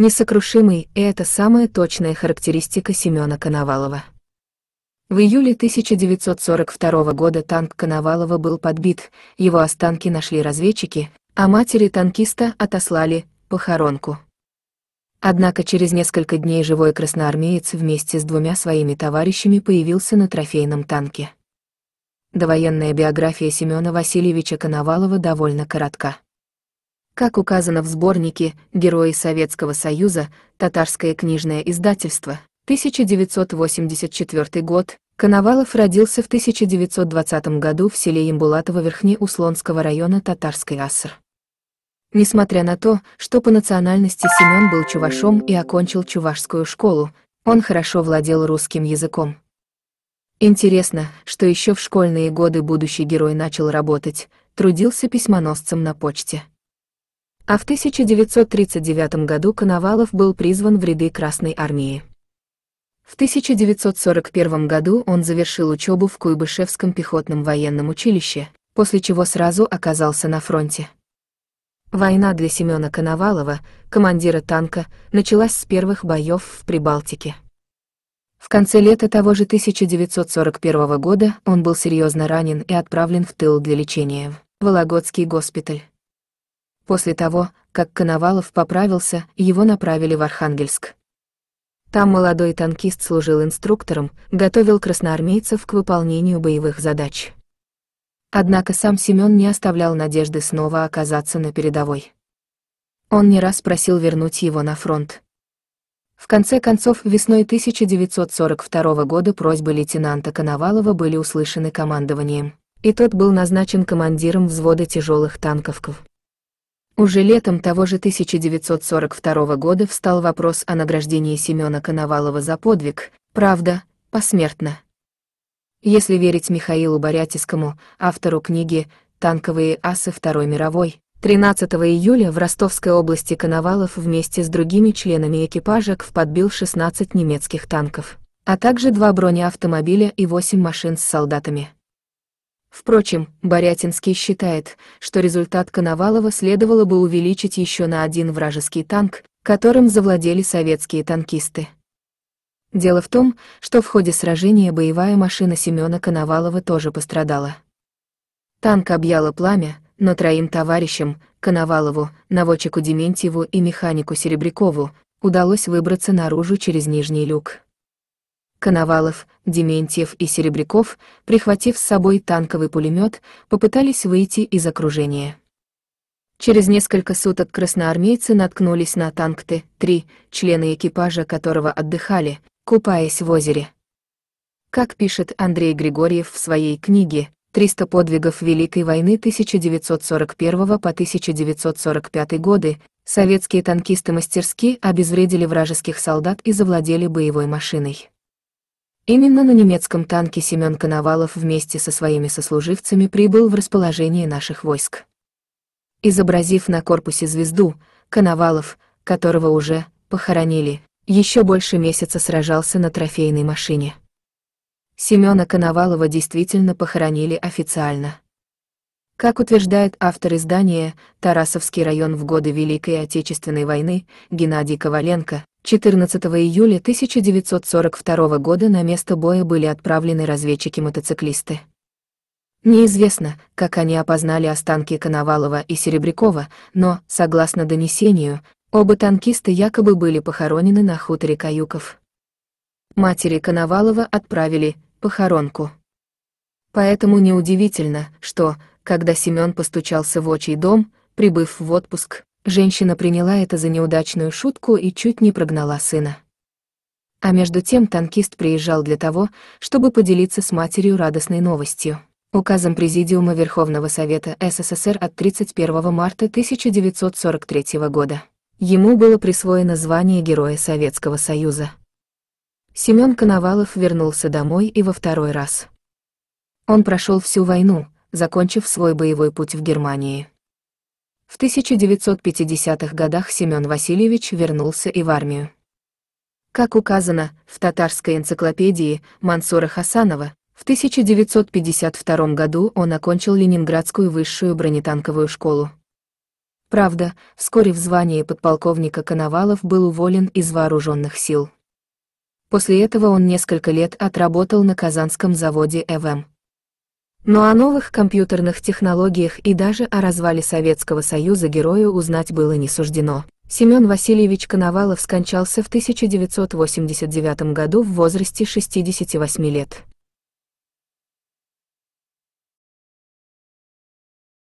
несокрушимый, это самая точная характеристика Семена Коновалова. В июле 1942 года танк Коновалова был подбит, его останки нашли разведчики, а матери танкиста отослали похоронку. Однако через несколько дней живой красноармеец вместе с двумя своими товарищами появился на трофейном танке. Довоенная биография Семена Васильевича Коновалова довольно коротка. Как указано в сборнике «Герои Советского Союза», татарское книжное издательство, 1984 год, Коновалов родился в 1920 году в селе Ямбулатово Верхнеуслонского района Татарской АСР. Несмотря на то, что по национальности Семен был чувашом и окончил чувашскую школу, он хорошо владел русским языком. Интересно, что еще в школьные годы будущий герой начал работать, трудился письмоносцем на почте а в 1939 году Коновалов был призван в ряды Красной армии. В 1941 году он завершил учебу в Куйбышевском пехотном военном училище, после чего сразу оказался на фронте. Война для Семена Коновалова, командира танка, началась с первых боев в Прибалтике. В конце лета того же 1941 года он был серьезно ранен и отправлен в тыл для лечения в Вологодский госпиталь. После того, как Коновалов поправился, его направили в Архангельск. Там молодой танкист служил инструктором, готовил красноармейцев к выполнению боевых задач. Однако сам Семен не оставлял надежды снова оказаться на передовой. Он не раз просил вернуть его на фронт. В конце концов, весной 1942 года просьбы лейтенанта Коновалова были услышаны командованием, и тот был назначен командиром взвода тяжелых танков КВ. Уже летом того же 1942 года встал вопрос о награждении Семена Коновалова за подвиг, правда, посмертно. Если верить Михаилу Борятискому, автору книги «Танковые асы Второй мировой», 13 июля в Ростовской области Коновалов вместе с другими членами экипажа КФ подбил 16 немецких танков, а также два бронеавтомобиля и 8 машин с солдатами. Впрочем, Борятинский считает, что результат Коновалова следовало бы увеличить еще на один вражеский танк, которым завладели советские танкисты. Дело в том, что в ходе сражения боевая машина Семена Коновалова тоже пострадала. Танк объяло пламя, но троим товарищам, Коновалову, наводчику Дементьеву и механику Серебрякову, удалось выбраться наружу через нижний люк. Коновалов, Дементьев и Серебряков, прихватив с собой танковый пулемет, попытались выйти из окружения. Через несколько суток красноармейцы наткнулись на танк Т-3, члены экипажа которого отдыхали, купаясь в озере. Как пишет Андрей Григорьев в своей книге «300 подвигов Великой войны 1941 по 1945 годы», советские танкисты мастерски обезвредили вражеских солдат и завладели боевой машиной. Именно на немецком танке Семен Коновалов вместе со своими сослуживцами прибыл в расположение наших войск. Изобразив на корпусе звезду, Коновалов, которого уже похоронили, еще больше месяца сражался на трофейной машине. Семена Коновалова действительно похоронили официально. Как утверждает автор издания «Тарасовский район в годы Великой Отечественной войны» Геннадий Коваленко, 14 июля 1942 года на место боя были отправлены разведчики-мотоциклисты. Неизвестно, как они опознали останки Коновалова и Серебрякова, но, согласно донесению, оба танкиста якобы были похоронены на хуторе Каюков. Матери Коновалова отправили похоронку. Поэтому неудивительно, что, когда Семен постучался в отчий дом, прибыв в отпуск, женщина приняла это за неудачную шутку и чуть не прогнала сына. А между тем танкист приезжал для того, чтобы поделиться с матерью радостной новостью. Указом Президиума Верховного Совета СССР от 31 марта 1943 года. Ему было присвоено звание Героя Советского Союза. Семен Коновалов вернулся домой и во второй раз. Он прошел всю войну, закончив свой боевой путь в Германии. В 1950-х годах Семен Васильевич вернулся и в армию. Как указано в татарской энциклопедии Мансура Хасанова, в 1952 году он окончил Ленинградскую высшую бронетанковую школу. Правда, вскоре в звании подполковника Коновалов был уволен из вооруженных сил. После этого он несколько лет отработал на Казанском заводе ЭВМ. Эм. Но о новых компьютерных технологиях и даже о развале Советского Союза герою узнать было не суждено. Семен Васильевич Коновалов скончался в 1989 году в возрасте 68 лет.